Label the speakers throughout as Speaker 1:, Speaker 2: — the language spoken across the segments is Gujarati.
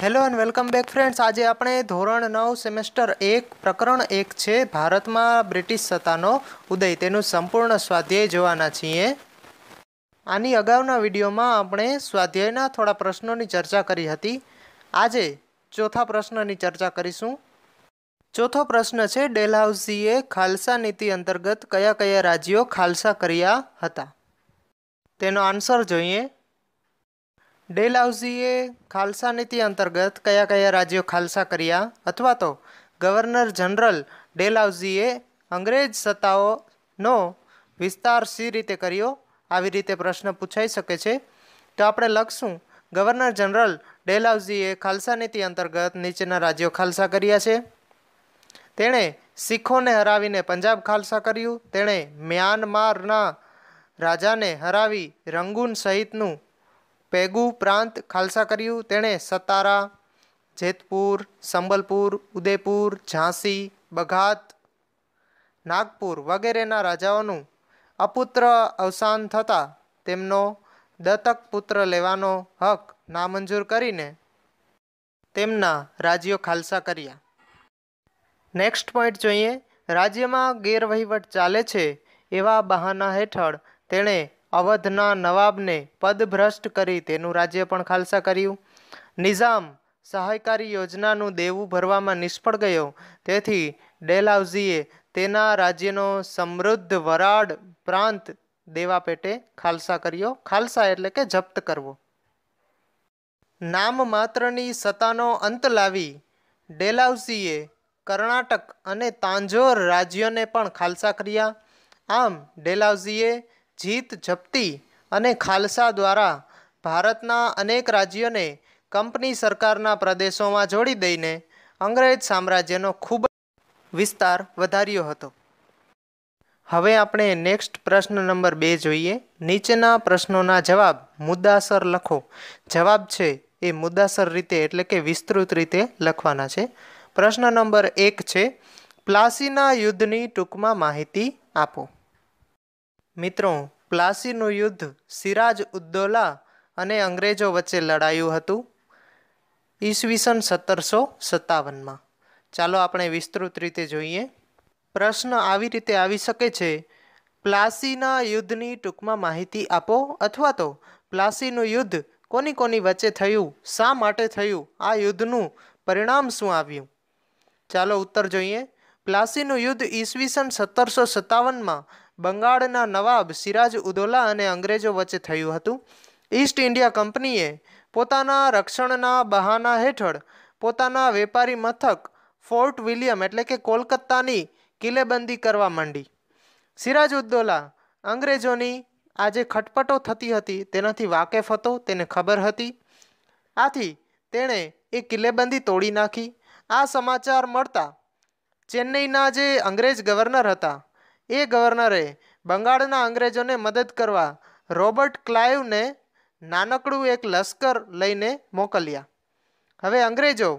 Speaker 1: hello and welcome back friends આજે આપણે ધોરણ નવ સેમેસ્ટર એક પ્રકરણ એક છે ભારતમાં બ્રિટિશ સત્તાનો ઉદય તેનું સંપૂર્ણ સ્વાધ્યાય જોવાના છીએ આની અગાઉના વિડીયોમાં આપણે સ્વાધ્યાયના થોડા પ્રશ્નોની ચર્ચા કરી હતી આજે ચોથા પ્રશ્નની ચર્ચા કરીશું ચોથો પ્રશ્ન છે ડેલહાઉસીએ ખાલસા નીતિ અંતર્ગત કયા કયા રાજ્યો ખાલસા કર્યા હતા તેનો આન્સર જોઈએ ડેલહાઉસીએ ખાલસા નીતિ અંતર્ગત કયા કયા રાજ્યો ખાલસા કર્યા અથવા તો ગવર્નર જનરલ ડેલહાઉસીએ અંગ્રેજ સત્તાઓનો વિસ્તાર સી રીતે કર્યો આવી રીતે પ્રશ્ન પૂછાઈ શકે છે તો આપણે લખશું ગવર્નર જનરલ ડેલાઉઝીએ ખાલસા નીતિ અંતર્ગત નીચેના રાજ્યો ખાલસા કર્યા છે તેણે શીખોને હરાવીને પંજાબ ખાલસા કર્યું તેણે મ્યાનમારના રાજાને હરાવી રંગૂન સહિતનું પેગુ પ્રાંત ખાલસા કર્યું તેણે સતારા જેતપુર સંબલપુર ઉદયપુર ઝાંસી બઘાત નાગપુર વગેરેના રાજાઓનું અપુત્ર અવસાન થતાં તેમનો દત્તક પુત્ર લેવાનો હક નામંજૂર કરીને તેમના રાજ્યો ખાલસા કર્યા નેક્સ્ટ પોઈન્ટ જોઈએ રાજ્યમાં ગેરવહીવટ ચાલે છે એવા બહાના હેઠળ તેણે અવધના નવાબને પદભ્રષ્ટ કરી તેનું રાજ્ય પણ ખાલસા કર્યું નિઝામ સહાયકારી યોજનાનું દેવું ભરવામાં નિષ્ફળ ગયો તેથી ડેલાઉઝીએ તેના રાજ્યનો સમૃદ્ધ વરાડ પ્રાંત દેવા પેટે ખાલસા કર્યો ખાલસા એટલે કે જપ્ત કરવો નામ માત્રની સત્તાનો અંત લાવી ડેલાઉઝીએ કર્ણાટક અને તાંજોર રાજ્યોને પણ ખાલસા કર્યા આમ ડેલાઉઝીએ જીત જપ્તી અને ખાલસા દ્વારા ભારતના અનેક રાજ્યોને કંપની સરકારના પ્રદેશોમાં જોડી દઈને અંગ્રેજ સામ્રાજ્યનો ખૂબ વિસ્તાર વધાર્યો હતો હવે આપણે નેક્સ્ટ પ્રશ્ન નંબર બે જોઈએ નીચેના પ્રશ્નોના જવાબ મુદ્દાસર લખો જવાબ છે એ મુદ્દાસર રીતે એટલે કે વિસ્તૃત રીતે લખવાના છે પ્રશ્ન નંબર એક છે પ્લાસીના યુદ્ધની ટૂંકમાં માહિતી આપો મિત્રો પ્લાસીનું યુદ્ધ સિરાજ ઉદ્દોલા અને અંગ્રેજો વચ્ચે લડાયું હતું ઈસવીસન સત્તરસો સત્તાવનમાં ચાલો આપણે વિસ્તૃત રીતે જોઈએ પ્રશ્ન આવી રીતે આવી શકે છે પ્લાસીના યુદ્ધની ટૂંકમાં માહિતી આપો અથવા તો પ્લાસીનું યુદ્ધ કોની કોની વચ્ચે થયું શા માટે થયું આ યુદ્ધનું પરિણામ શું આવ્યું ચાલો ઉત્તર જોઈએ પ્લાસીનું યુદ્ધ ઈસવીસન સત્તરસો સત્તાવનમાં બંગાળના નવાબ સિરાજ ઉદોલા અને અંગ્રેજો વચ્ચે થયું હતું ઈસ્ટ ઇન્ડિયા કંપનીએ પોતાના રક્ષણના બહાના હેઠળ પોતાના વેપારી મથક ફોર્ટ વિલિયમ એટલે કે કોલકાતાની કિલ્લેબંધી કરવા માંડી સિરાજ ઉદ્દોલા અંગ્રેજોની આ જે ખટપટો થતી હતી તેનાથી વાકેફ હતો તેને ખબર હતી આથી તેણે એ કિલેબંદી તોડી નાખી આ સમાચાર મળતા ચેન્નઈના જે અંગ્રેજ ગવર્નર હતા એ ગવર્નરે બંગાળના અંગ્રેજોને મદદ કરવા રોબર્ટ ક્લાઇવને નાનકડું એક લશ્કર લઈને મોકલ્યા હવે અંગ્રેજો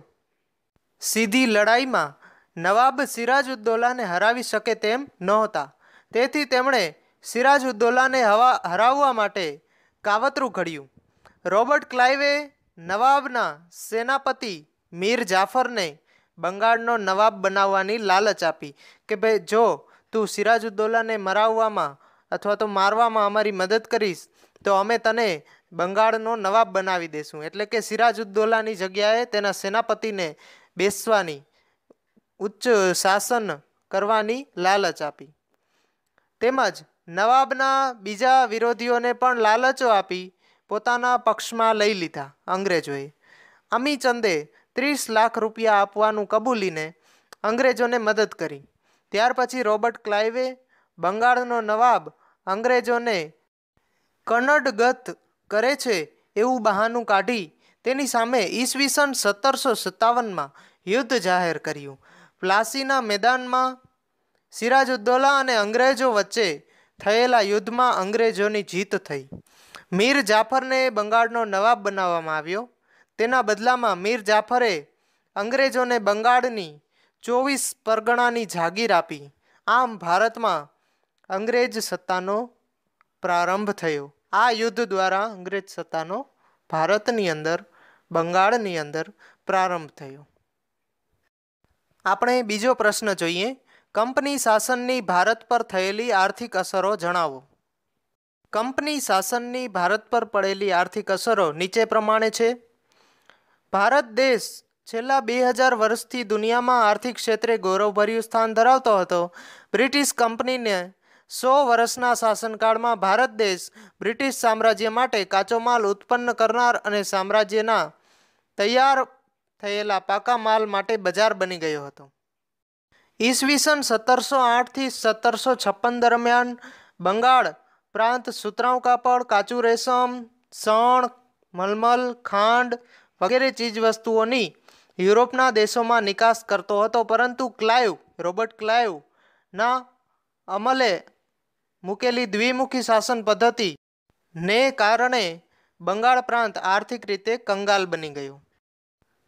Speaker 1: સીધી લડાઈમાં નવાબ સિરાજુદ્દોલાને હરાવી શકે તેમ નહોતા તેથી તેમણે સિરાજુદ્દોલાને હવા હરાવવા માટે કાવતરું ઘડ્યું રોબર્ટ ક્લાઇવે નવાબના સેનાપતિ મીર જાફરને બંગાળનો નવાબ બનાવવાની લાલચ આપી કે ભાઈ જો તું સિરાજુદ્દોલાને મરાવવામાં અથવા તો મારવામાં અમારી મદદ કરીશ તો અમે તને બંગાળનો નવાબ બનાવી દેશું એટલે કે સિરાજુદ્દોલાની જગ્યાએ તેના સેનાપતિને બેસવાની ઉચ્ચ શાસન કરવાની લાલચ આપી તેમજ નવાબના બીજા વિરોધીઓને પણ લાલચો આપી પોતાના પક્ષમાં લઈ લીધા અંગ્રેજોએ અમીચંદે ત્રીસ લાખ રૂપિયા આપવાનું કબૂલીને અંગ્રેજોને મદદ કરી ત્યાર પછી રોબર્ટ ક્લાઇવે બંગાળનો નવાબ અંગ્રેજોને કન્નડગત કરે છે એવું બહાનું કાઢી તેની સામે ઈસવીસન સત્તરસો સત્તાવનમાં યુદ્ધ જાહેર કર્યું પ્લાસીના મેદાનમાં સિરાજુદ્દોલા અને અંગ્રેજો વચ્ચે થયેલા યુદ્ધમાં અંગ્રેજોની જીત થઈ મીર જાફરને બંગાળનો નવાબ બનાવવામાં આવ્યો તેના બદલામાં મીર જાફરે અંગ્રેજોને બંગાળની ચોવીસ પરગણાની જાગીર આપી આમ ભારતમાં અંગ્રેજ સત્તાનો પ્રારંભ થયો આ યુદ્ધ દ્વારા અંગ્રેજ સત્તાનો ભારતની અંદર બંગાળની અંદર પ્રારંભ થયો આપણે બીજો પ્રશ્ન જોઈએ કંપની શાસનની ભારત પર થયેલી આર્થિક અસરો જણાવો કંપની શાસનની ભારત પર પડેલી આર્થિક અસરો નીચે પ્રમાણે છે ભારત દેશ છેલ્લા બે હજાર વર્ષથી દુનિયામાં આર્થિક ક્ષેત્રે ગૌરવભર્યું સ્થાન ધરાવતો હતો બ્રિટિશ કંપનીને સો વર્ષના શાસનકાળમાં ભારત દેશ બ્રિટિશ સામ્રાજ્ય માટે કાચો માલ ઉત્પન્ન કરનાર અને સામ્રાજ્યના તૈયાર થયેલા પાકા માલ માટે બજાર બની ગયો હતો ઈસવીસન સત્તરસો આઠથી સત્તરસો છપ્પન દરમિયાન બંગાળ પ્રાંત સુતરાઉ કાપડ કાચું રેશમ સણ મલમલ ખાંડ વગેરે ચીજવસ્તુઓની યુરોપના દેશોમાં નિકાસ કરતો હતો પરંતુ ક્લાઇવ રોબર્ટ ક્લાઇવના અમલે મૂકેલી દ્વિમુખી શાસન પદ્ધતિ ને કારણે બંગાળ પ્રાંત આર્થિક રીતે કંગાલ બની ગયું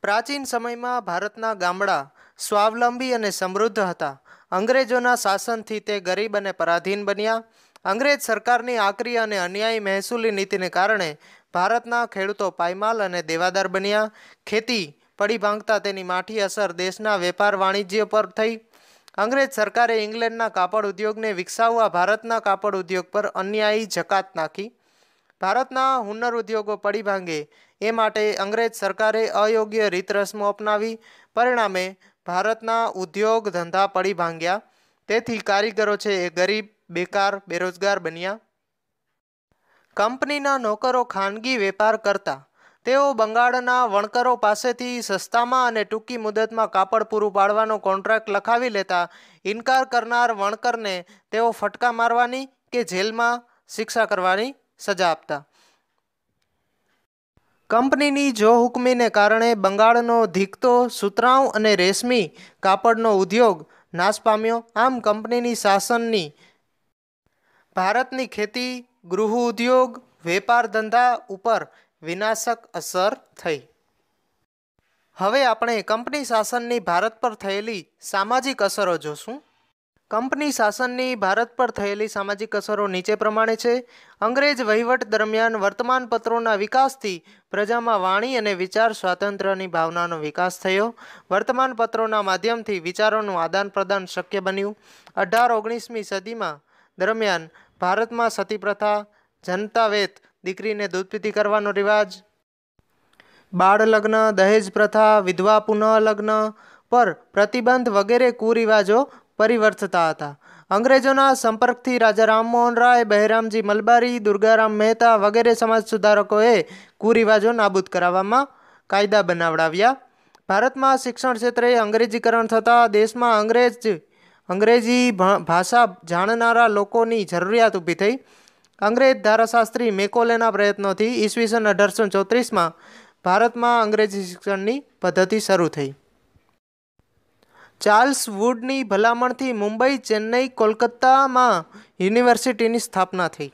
Speaker 1: પ્રાચીન સમયમાં ભારતના ગામડા સ્વાવલંબી અને સમૃદ્ધ હતા અંગ્રેજોના શાસનથી તે ગરીબ અને પરાધીન બન્યા અંગ્રેજ સરકારની આકરી અને અન્યાયી મહેસૂલી નીતિને કારણે ભારતના ખેડૂતો પાયમાલ અને દેવાદાર બન્યા ખેતી પડી ભાંગતા તેની માઠી અસર દેશના વેપાર વાણિજ્ય પર થઈ અંગ્રેજ સરકારે ઇંગ્લેન્ડના કાપડ ઉદ્યોગને વિકસાવવા ભારતના કાપડ ઉદ્યોગ પર અન્યાયી જકાત નાખી ભારતના હુન્નર ઉદ્યોગો પડી ભાંગે એ માટે અંગ્રેજ સરકારે અયોગ્ય રીતરસમો અપનાવી પરિણામે ભારતના ઉદ્યોગ ધંધા પડી ભાંગ્યા તેથી કારીગરો છે એ ગરીબ બેકાર બેરોજગાર બન્યા કંપનીના નોકરો ખાનગી વેપાર કરતા તેઓ બંગાળના વણકરો પાસેથી સસ્તામાં અને ટૂંકી મુદતમાં કાપડ પૂરું પાડવાનો કોન્ટ્રાક્ટ લખાવી લેતા ઇનકાર કરનાર વણકરને તેઓ ફટકા મારવાની કે જેલમાં શિક્ષા કરવાની સજા આપતા કંપનીની જો હુકમીને કારણે બંગાળનો ધીકતો સુતરાઉ અને રેશમી કાપડનો ઉદ્યોગ નાશ પામ્યો આમ કંપનીની શાસનની ભારતની ખેતી ગૃહ ઉદ્યોગ વેપાર ધંધા ઉપર વિનાશક અસર થઈ હવે આપણે કંપની શાસનની ભારત પર થયેલી સામાજિક અસરો જોશું કંપની શાસનની ભારત પર થયેલી સામાજિક અસરો નીચે પ્રમાણે છે અંગ્રેજ વહીવટ દરમિયાન વર્તમાનપત્રોના વિકાસથી પ્રજામાં વાણી અને વિચાર સ્વાતંત્ર્યની ભાવનાનો વિકાસ થયો વર્તમાનપત્રોના માધ્યમથી વિચારોનું આદાન પ્રદાન શક્ય બન્યું અઢાર ઓગણીસમી સદીમાં દરમિયાન ભારતમાં સતી પ્રથા જનતા વેત દીકરીને દૂધપીતી કરવાનો રિવાજ બાળ લગ્ન દહેજ પ્રથા વિધવા પુનઃલગ્ન પર પ્રતિબંધ વગેરે કુરિવાજો પરિવર્તતા હતા અંગ્રેજોના સંપર્કથી રાજા રામમોહન રાય બહેરામજી મલબારી દુર્ગારામ મહેતા વગેરે સમાજ સુધારકોએ કુરિવાજો નાબૂદ કરાવવામાં કાયદા બનાવડાવ્યા ભારતમાં શિક્ષણ ક્ષેત્રે અંગ્રેજીકરણ થતાં દેશમાં અંગ્રેજ અંગ્રેજી ભાષા જાણનારા લોકોની જરૂરિયાત ઊભી થઈ અંગ્રેજ ધારાશાસ્ત્રી મેકોલેના પ્રયત્નોથી ઈસવીસન અઢારસો ચોત્રીસમાં ભારતમાં અંગ્રેજી શિક્ષણની પદ્ધતિ શરૂ થઈ ચાર્લ્સ વુડની ભલામણથી મુંબઈ ચેન્નઈ કોલકાતામાં યુનિવર્સિટીની સ્થાપના થઈ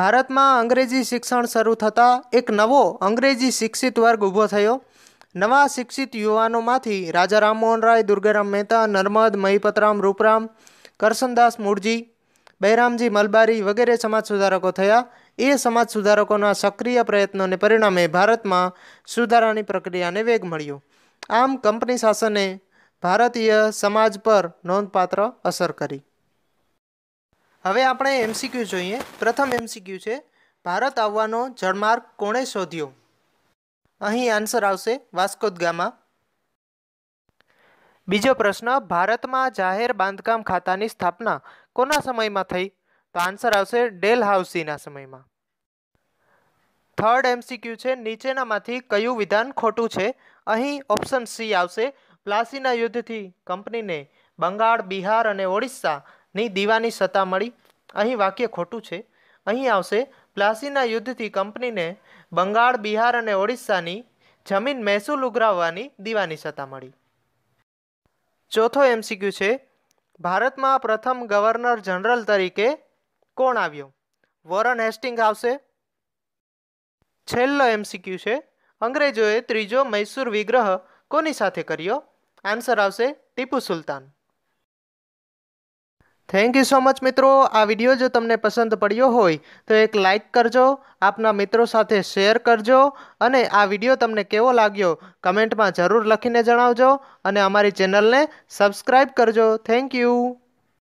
Speaker 1: ભારતમાં અંગ્રેજી શિક્ષણ શરૂ થતાં એક નવો અંગ્રેજી શિક્ષિત વર્ગ ઊભો થયો નવા શિક્ષિત યુવાનોમાંથી રાજા રામમોહન રાય દુર્ગારામ મહેતા નર્મદ મહિપતરામ રૂપરામ કરશનદાસ મૂળજી બહેરામજી મલબારી વગેરે સમાજ સુધારકો થયા એ સમાજ સુધારકોના સક્રિય પ્રયત્નોને પરિણામે ભારતમાં સુધારાની પ્રક્રિયાને વેગ મળ્યો આમ કંપની શાસને ભારતીય સમાજ પર નોંધપાત્ર અસર કરી હવે આપણે એમસીક્યુ જોઈએ પ્રથમ એમસીક્યુ છે ભારત આવવાનો જળમાર્ગ કોણે શોધ્યો અહીં આન્સર આવશે વાસ્કોદ ગામા બીજો પ્રશ્ન ભારતમાં જાહેર બાંધકામ ખાતાની સ્થાપના કોના સમયમાં થઈ તો આન્સર આવશે ડેલ હાઉસીના સમયમાં થર્ડ એમસીક્યુ છે નીચેનામાંથી કયું વિધાન ખોટું છે અહીં ઓપ્શન સી આવશે પ્લાસીના યુદ્ધથી કંપનીને બંગાળ બિહાર અને ઓડિશાની દીવાની સત્તા મળી અહીં વાક્ય ખોટું છે અહીં આવશે પ્લાસીના યુદ્ધથી કંપનીને બંગાળ બિહાર અને ઓડિશાની જમીન મહેસૂલ ઉઘરાવવાની દીવાની સત્તા મળી ચોથો એમસીક્યુ છે ભારતમાં પ્રથમ ગવર્નર જનરલ તરીકે કોણ આવ્યો વોરન હેસ્ટિંગ આવશે છેલ્લો એમસીક્યુ છે અંગ્રેજોએ ત્રીજો મૈસૂર વિગ્રહ કોની સાથે કર્યો આન્સર આવશે Tipu Sultan thank you so much મિત્રો આ વિડીયો જો તમને પસંદ પડ્યો હોય તો એક લાઇક કરજો આપના મિત્રો સાથે શેર કરજો અને આ વિડીયો તમને કેવો લાગ્યો કમેન્ટમાં જરૂર લખીને જણાવજો અને અમારી ચેનલને સબસ્ક્રાઈબ કરજો થેન્ક યુ